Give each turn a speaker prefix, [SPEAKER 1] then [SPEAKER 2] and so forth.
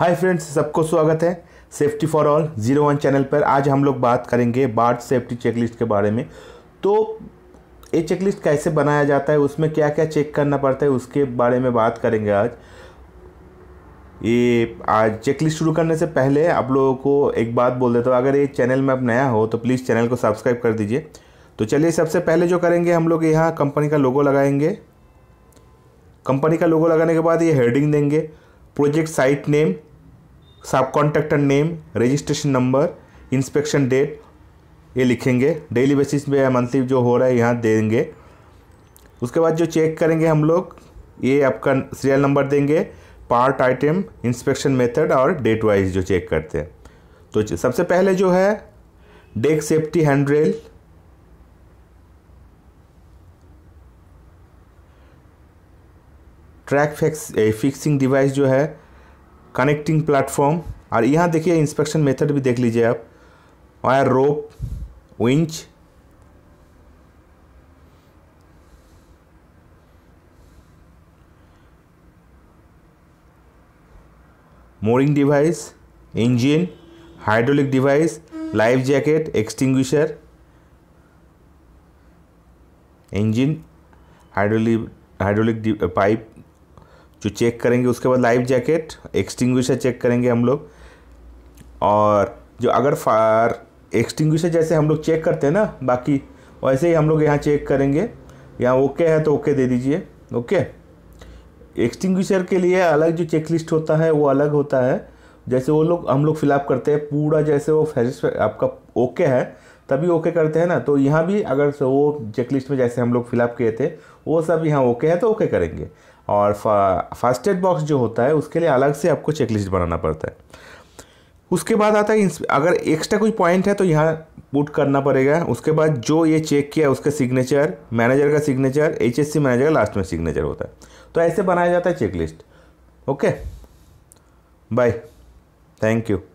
[SPEAKER 1] hi friends सबको स्वागत है safety for all zero one channel पर आज हम लोग बात करेंगे बाढ़ सेफ्टी चेकलिस्ट के बारे में तो ये चेकलिस्ट कैसे बनाया जाता है उसमें क्या क्या चेक करना पड़ता है उसके बारे में बात करेंगे आज ये आज चेकलिस्ट शुरू करने से पहले आप लोगों को एक बात बोल देता हूँ अगर ये चैनल में आप नया हो तो प्लीज़ चैनल को सब्सक्राइब कर दीजिए तो चलिए सबसे पहले जो करेंगे हम लोग यहाँ कंपनी का लोगो लगाएंगे कंपनी का लोगो लगाने के बाद ये हेडिंग देंगे project site name subcontractor name registration number inspection date ये लिखेंगे डेली बेसिस पे या मंथली जो हो रहा है यहाँ देंगे उसके बाद जो चेक करेंगे हम लोग ये आपका सीरियल नंबर देंगे पार्ट आइटम इंस्पेक्शन मेथड और डेट वाइज जो चेक करते हैं तो सबसे पहले जो है deck safety handrail track fix fixing device जो है कनेक्टिंग प्लेटफॉर्म और यहाँ देखिए इंस्पेक्शन मेथड भी देख लीजिए आप wire rope winch mooring device engine hydraulic device life jacket extinguisher engine hydraulic hydraulic pipe जो चेक करेंगे उसके बाद लाइफ जैकेट एक्सटिंग्विशर चेक करेंगे हम लोग और जो अगर फायर एक्सटिंग्विशर जैसे हम लोग चेक करते हैं ना बाकी वैसे ही हम लोग यहाँ चेक करेंगे यहाँ ओके है तो ओके दे दीजिए ओके एक्सटिंग्विशर के लिए अलग जो चेक लिस्ट होता है वो अलग होता है जैसे वो लोग हम लोग फिलअप करते हैं पूरा जैसे वो आपका ओके है तभी ओके करते हैं ना तो यहाँ भी अगर वो चेकलिस्ट में जैसे हम लोग फिलअप किए थे वो सब यहाँ ओके है तो ओके करेंगे और फर्स्ट एड बॉक्स जो होता है उसके लिए अलग से आपको चेकलिस्ट बनाना पड़ता है उसके बाद आता है अगर एक्स्ट्रा कुछ पॉइंट है तो यहाँ पुट करना पड़ेगा उसके बाद जो ये चेक किया उसका सिग्नेचर मैनेजर का सिग्नेचर एच मैनेजर का लास्ट में सिग्नेचर होता है तो ऐसे बनाया जाता है checklist okay bye thank you